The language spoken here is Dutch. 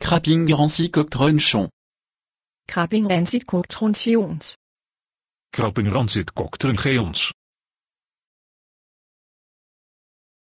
Krappingrancicoctronchon. Krappingransit coctroncions. Krappingransit coctrongeons.